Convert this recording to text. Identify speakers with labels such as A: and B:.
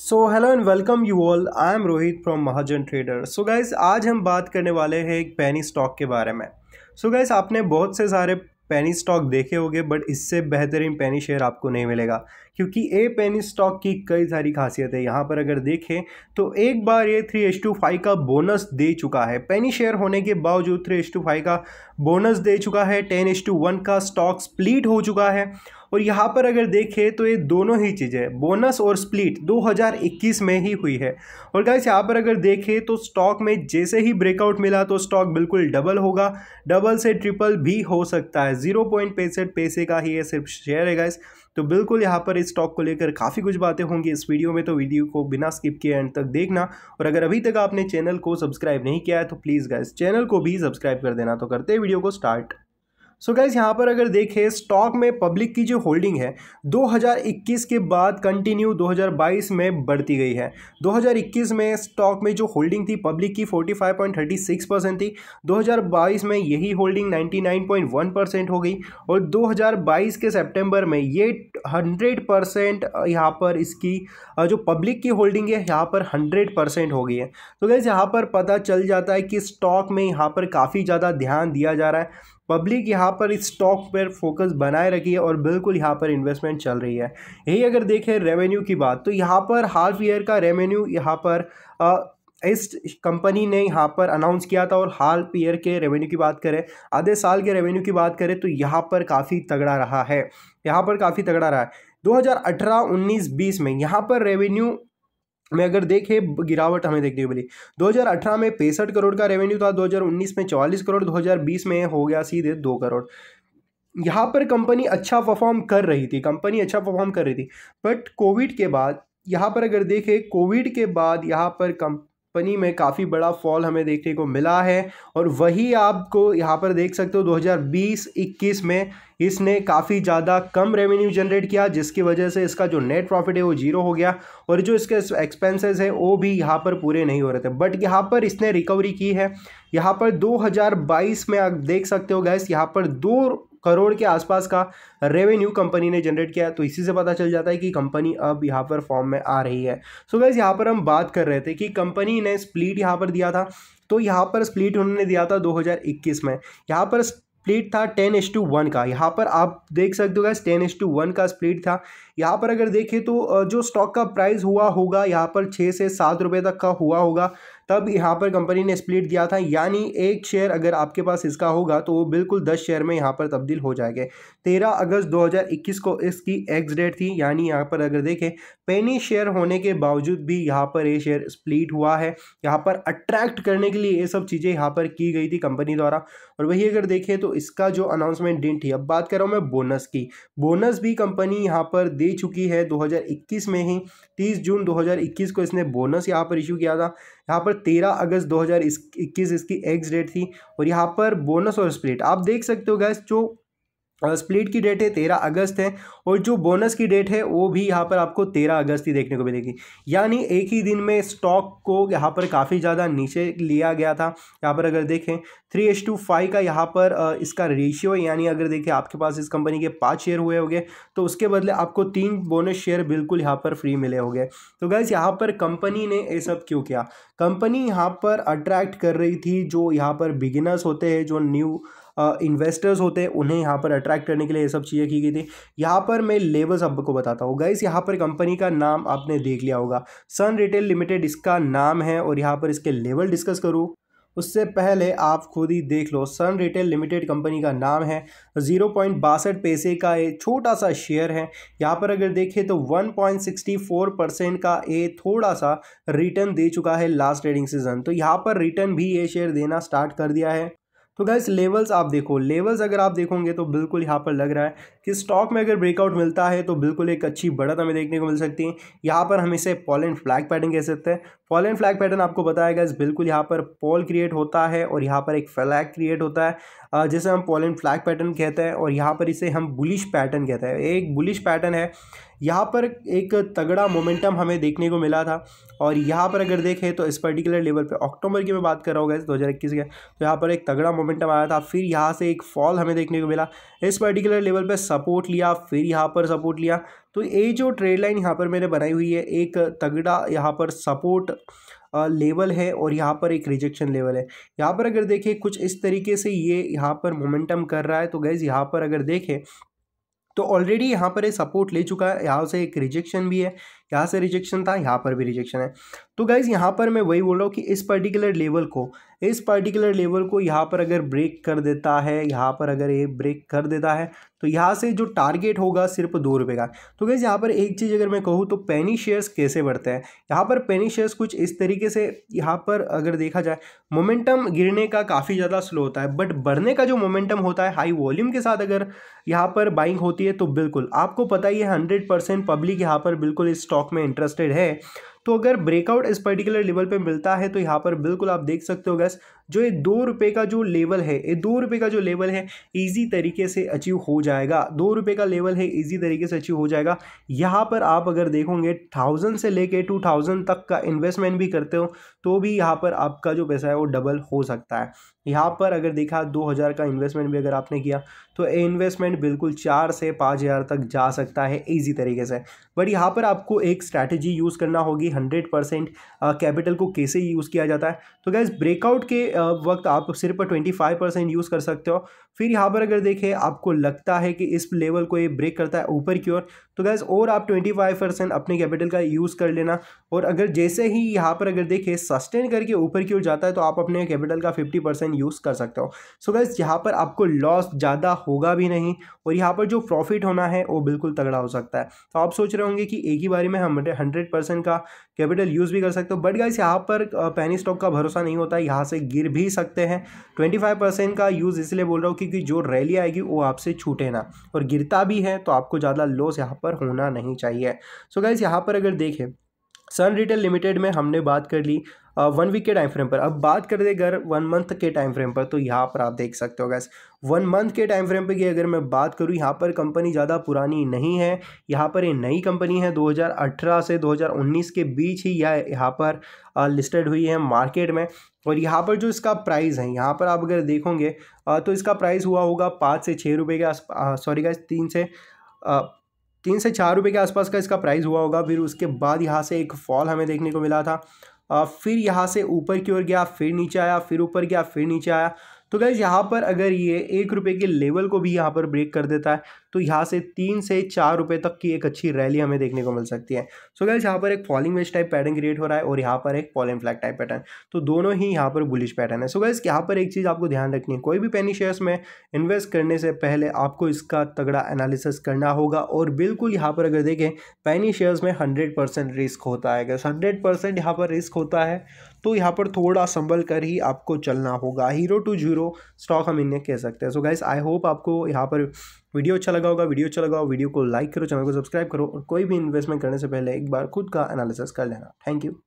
A: so hello and welcome you all I am Rohit from Mahajan trader so guys आज हम बात करने वाले हैं एक पैनी स्टॉक के बारे में सो so गाइज़ आपने बहुत से सारे पैनी स्टॉक देखे होंगे बट इससे बेहतरीन पैनी शेयर आपको नहीं मिलेगा क्योंकि ए पैनी स्टॉक की कई सारी खासियत है यहाँ पर अगर देखें तो एक बार ये थ्री एच टू फाइव का बोनस दे चुका है पैनी शेयर होने के बावजूद थ्री एच टू फाइव का बोनस दे चुका है टेन एच टू वन का स्टॉक स्प्लीट हो चुका है और यहाँ पर अगर देखें तो ये दोनों ही चीज़ें बोनस और स्प्लिट 2021 में ही हुई है और गाइस यहाँ पर अगर देखें तो स्टॉक में जैसे ही ब्रेकआउट मिला तो स्टॉक बिल्कुल डबल होगा डबल से ट्रिपल भी हो सकता है जीरो पॉइंट पैंसठ पैसे का ही ये सिर्फ शेयर है गाइस तो बिल्कुल यहाँ पर इस स्टॉक को लेकर काफ़ी कुछ बातें होंगी इस वीडियो में तो वीडियो को बिना स्किप किए एंड तक देखना और अगर अभी तक आपने चैनल को सब्सक्राइब नहीं किया है तो प्लीज़ गाइस चैनल को भी सब्सक्राइब कर देना तो करते हैं वीडियो को स्टार्ट सो so गाइज यहाँ पर अगर देखें स्टॉक में पब्लिक की जो होल्डिंग है 2021 के बाद कंटिन्यू 2022 में बढ़ती गई है 2021 में स्टॉक में जो होल्डिंग थी पब्लिक की 45.36 परसेंट थी 2022 में यही होल्डिंग 99.1 परसेंट हो गई और 2022 के सितंबर में ये 100 परसेंट यहाँ पर इसकी जो पब्लिक की होल्डिंग है यहाँ पर 100 परसेंट हो गई है तो गाइज यहाँ पर पता चल जाता है कि स्टॉक में यहाँ पर काफ़ी ज़्यादा ध्यान दिया जा रहा है पब्लिक यहाँ पर इस स्टॉक पर फोकस बनाए रखी है और बिल्कुल यहाँ पर इन्वेस्टमेंट चल रही है यही अगर देखें रेवेन्यू की बात तो यहाँ पर हाफ ईयर का रेवेन्यू यहाँ पर आ, इस कंपनी ने यहाँ पर अनाउंस किया था और हाल ईयर के रेवेन्यू की बात करें आधे साल के रेवेन्यू की बात करें तो यहाँ पर काफ़ी तगड़ा रहा है यहाँ पर काफ़ी तगड़ा रहा है 2018, 19, 20 में यहाँ पर रेवेन्यू में अगर देखें गिरावट हमें देखने को मिली 2018 में पैंसठ करोड़ का रेवेन्यू था 2019 में 44 करोड़ 2020 में हो गया सीधे दो करोड़ यहाँ पर कंपनी अच्छा परफॉर्म कर रही थी कंपनी अच्छा परफॉर्म कर रही थी बट कोविड के बाद यहाँ पर अगर देखें कोविड के बाद यहाँ पर कम कंपनी में काफ़ी बड़ा फॉल हमें देखने को मिला है और वही आपको यहाँ पर देख सकते हो 2020-21 में इसने काफ़ी ज़्यादा कम रेवेन्यू जनरेट किया जिसकी वजह से इसका जो नेट प्रॉफिट है वो जीरो हो गया और जो इसके एक्सपेंसेस है वो भी यहाँ पर पूरे नहीं हो रहे थे बट यहाँ पर इसने रिकवरी की है यहाँ पर 2022 में आप देख सकते हो गैस यहाँ पर दो करोड़ के आसपास का रेवेन्यू कंपनी ने जनरेट किया तो इसी से पता चल जाता है कि कंपनी अब यहाँ पर फॉर्म में आ रही है सो so गैस यहाँ पर हम बात कर रहे थे कि कंपनी ने स्प्लिट यहाँ पर दिया था तो यहाँ पर स्प्लिट उन्होंने दिया था 2021 में यहाँ पर स्प्लिट था टेन एस टू वन का यहाँ पर आप देख सकते हो guys ten is to one का स्प्लिट था यहाँ पर अगर देखें तो जो स्टॉक का प्राइस हुआ होगा यहाँ पर छः से सात रुपये तक का हुआ होगा तब यहाँ पर कंपनी ने स्प्लिट दिया था यानी एक शेयर अगर आपके पास इसका होगा तो वो बिल्कुल दस शेयर में यहाँ पर तब्दील हो जाएंगे तेरह अगस्त 2021 को इसकी एक्स डेट थी यानी यहाँ पर अगर देखें पेनी शेयर होने के बावजूद भी यहाँ पर ये शेयर स्प्लिट हुआ है यहाँ पर अट्रैक्ट करने के लिए ये सब चीज़ें यहाँ पर की गई थी कंपनी द्वारा और वही अगर देखें तो इसका जो अनाउंसमेंट डेट थी अब बात कर रहा हूँ मैं बोनस की बोनस भी कंपनी यहाँ पर दे चुकी है दो में ही तीस जून दो को इसने बोनस यहाँ पर इशू किया था यहाँ पर तेरह अगस्त 2021 इसकी एक्स डेट थी और यहाँ पर बोनस और स्प्लिट आप देख सकते हो गैस जो स्प्लिट की डेट है तेरह अगस्त है और जो बोनस की डेट है वो भी यहाँ पर आपको तेरह अगस्त ही देखने को मिलेगी यानी एक ही दिन में स्टॉक को यहाँ पर काफ़ी ज़्यादा नीचे लिया गया था यहाँ पर अगर देखें थ्री एच टू फाइव का यहाँ पर इसका रेशियो यानी अगर देखें आपके पास इस कंपनी के पाँच शेयर हुए हो तो उसके बदले आपको तीन बोनस शेयर बिल्कुल यहाँ पर फ्री मिले हो तो गैस यहाँ पर कंपनी ने ये सब क्यों किया कंपनी यहाँ पर अट्रैक्ट कर रही थी जो यहाँ पर बिगिनर्स होते हैं जो न्यू इन्वेस्टर्स होते हैं उन्हें यहाँ पर अट्रैक्ट करने के लिए ये सब चीज़ें की गई थी यहाँ पर मैं लेवल्स आपको बताता हूँ गाइस यहाँ पर कंपनी का नाम आपने देख लिया होगा सन रिटेल लिमिटेड इसका नाम है और यहाँ पर इसके लेवल डिस्कस करूँ उससे पहले आप खुद ही देख लो सन रिटेल लिमिटेड कंपनी का नाम है ज़ीरो पॉइंट बासठ पैसे का ये छोटा सा शेयर है यहाँ पर अगर देखें तो one point sixty four percent का ये थोड़ा सा रिटर्न दे चुका है लास्ट ट्रेडिंग सीजन तो यहाँ पर रिटर्न भी ये शेयर देना स्टार्ट कर दिया है तो गैस लेवल्स आप देखो लेवल्स अगर आप देखोगे तो बिल्कुल यहाँ पर लग रहा है कि स्टॉक में अगर ब्रेकआउट मिलता है तो बिल्कुल एक अच्छी बढ़त हमें देखने को मिल सकती है यहाँ पर हम इसे पॉल एंड फ्लैग पैटर्न कह सकते हैं पॉल एंड फ्लैग पैटर्न आपको बताया गैस बिल्कुल यहाँ पर पॉल क्रिएट होता है और यहाँ पर एक फ्लैग क्रिएट होता है जिसे हम पॉल एंड फ्लैग पैटर्न कहते हैं और यहाँ पर इसे हम बुलिश पैटर्न कहते हैं एक बुलिश पैटर्न है यहाँ पर एक तगड़ा मोमेंटम हमें देखने को मिला था और यहाँ पर अगर देखें तो इस पर्टिकुलर लेवल पे अक्टूबर की मैं बात कर रहा हूँ दो हज़ार इक्कीस के तो यहाँ पर एक तगड़ा मोमेंटम आया था फिर यहाँ से एक फॉल हमें देखने को मिला इस पर्टिकुलर लेवल पर सपोर्ट लिया फिर यहाँ पर सपोर्ट लिया तो ये जो ट्रेड लाइन यहाँ पर मैंने बनाई हुई है एक तगड़ा यहाँ पर सपोर्ट लेवल है और यहाँ पर एक रिजेक्शन लेवल है यहाँ पर अगर देखें कुछ इस तरीके से ये यहाँ पर मोमेंटम कर रहा है तो गैज़ यहाँ पर अगर देखें तो ऑलरेडी यहाँ पर ये सपोर्ट ले चुका है यहाँ से एक रिजेक्शन भी है यहाँ से रिजेक्शन था यहाँ पर भी रिजेक्शन है तो गाइज़ यहाँ पर मैं वही बोल रहा हूँ कि इस पर्टिकुलर लेवल को इस पर्टिकुलर लेवल को यहाँ पर अगर ब्रेक कर देता है यहाँ पर अगर ये ब्रेक कर देता है तो यहाँ से जो टारगेट होगा सिर्फ दो रुपये का तो गाइज़ यहाँ पर एक चीज़ अगर मैं कहूँ तो पेनी शेयर्स कैसे बढ़ते हैं यहाँ पर पेनी शेयर्स कुछ इस तरीके से यहाँ पर अगर देखा जाए मोमेंटम गिरने का काफ़ी ज़्यादा स्लो होता है बट बढ़ने का जो मोमेंटम होता है हाई वॉल्यूम के साथ अगर यहाँ पर बाइंग होती है तो बिल्कुल आपको पता ही है हंड्रेड परसेंट पब्लिक यहाँ पर बिल्कुल स्टॉक स्टॉक में इंटरेस्टेड है तो अगर ब्रेकआउट इस पर्टिकुलर लेवल पे मिलता है तो यहाँ पर बिल्कुल आप देख सकते हो गैस जो ये दो रुपये का जो लेवल है ये दो रुपये का जो लेवल है ईजी तरीके से अचीव हो जाएगा दो रुपये का लेवल है ईजी तरीके से अचीव हो जाएगा यहाँ पर आप अगर देखोगे थाउजेंड से लेके टू थाउजेंड तक का इन्वेस्टमेंट भी करते हो तो भी यहाँ पर आपका जो पैसा है वो डबल हो सकता है यहाँ पर अगर देखा दो हज़ार का इन्वेस्टमेंट भी अगर आपने किया तो ये इन्वेस्टमेंट बिल्कुल चार से पाँच हज़ार तक जा सकता है ईजी तरीके से बट यहाँ पर आपको एक स्ट्रैटेजी यूज़ करना होगी हंड्रेड परसेंट कैपिटल को कैसे यूज़ किया जाता है तो गैस ब्रेकआउट के वक्त आप सिर्फ ट्वेंटी फाइव परसेंट यूज़ कर सकते हो फिर यहाँ पर अगर देखें आपको लगता है कि इस लेवल को ये ब्रेक करता है ऊपर की ओर तो गैस और आप ट्वेंटी फाइव परसेंट अपने कैपिटल का यूज़ कर लेना और अगर जैसे ही यहाँ पर अगर देखें सस्टेन करके ऊपर की ओर जाता है तो आप अपने कैपिटल का फिफ्टी परसेंट यूज़ कर सकते हो सो गैस यहाँ पर आपको लॉस ज़्यादा होगा भी नहीं और यहाँ पर जो प्रॉफिट होना है वो बिल्कुल तगड़ा हो सकता है तो आप सोच रहे होंगे कि एक ही बारी में हम हंड्रेड परसेंट का कैपिटल यूज़ भी कर सकते हो बट गैस यहाँ पर पैनी स्टॉक का भरोसा नहीं होता यहाँ से गिर भी सकते हैं ट्वेंटी फाइव परसेंट का यूज़ इसलिए बोल रहा हूँ क्योंकि जो रैली आएगी वो आपसे छूटे ना और गिरता भी है तो आपको ज़्यादा लॉस यहाँ पर होना नहीं चाहिए सो so गाइज़ यहाँ पर अगर देखें सन रिटेल लिमिटेड में हमने बात कर ली वन वीक के टाइम फ्रेम पर अब बात कर दे अगर वन मंथ के टाइम फ्रेम पर तो यहाँ पर आप देख सकते हो गैस वन मंथ के टाइम फ्रेम पर की अगर मैं बात करूँ यहाँ पर कंपनी ज़्यादा पुरानी नहीं है यहाँ पर ये नई कंपनी है 2018 से 2019 के बीच ही यह यहाँ पर लिस्टेड हुई है मार्केट में और यहाँ पर जो इसका प्राइस है यहाँ पर आप अगर देखोगे तो इसका प्राइस हुआ होगा पाँच से छः रुपये के सॉरी गैस तीन से तीन से चार रुपये के आसपास का इसका प्राइस हुआ होगा फिर उसके बाद यहाँ से एक फॉल हमें देखने को मिला था आ, फिर यहाँ से ऊपर की ओर गया फिर नीचे आया फिर ऊपर गया फिर नीचे आया तो गैस यहाँ पर अगर ये एक रुपये के लेवल को भी यहाँ पर ब्रेक कर देता है तो यहाँ से तीन से चार रुपये तक की एक अच्छी रैली हमें देखने को मिल सकती है सो गैस यहाँ पर एक falling wedge type pattern create हो रहा है और यहाँ पर एक पॉलिन फ्लैग टाइप पैटर्न तो दोनों ही यहाँ पर बुलिश पैटर्न है सो गैस यहाँ पर एक चीज़ आपको ध्यान रखनी है कोई भी पेनी शेयर्स में इन्वेस्ट करने से पहले आपको इसका तगड़ा एनालिसिस करना होगा और बिल्कुल यहाँ पर अगर देखें पैनी शेयर्स में हंड्रेड परसेंट रिस्क होता है गैस हंड्रेड परसेंट यहाँ पर रिस्क होता है तो यहाँ पर थोड़ा संभल कर ही आपको चलना होगा हीरो टू जीरो स्टॉक हम इन्हें कह सकते हैं सो गाइस आई होप आपको यहाँ पर वीडियो अच्छा लगा होगा वीडियो अच्छा लगा हो वीडियो को लाइक करो चैनल को सब्सक्राइब करो और कोई भी इन्वेस्टमेंट करने से पहले एक बार खुद का एनालिसिस कर लेना थैंक यू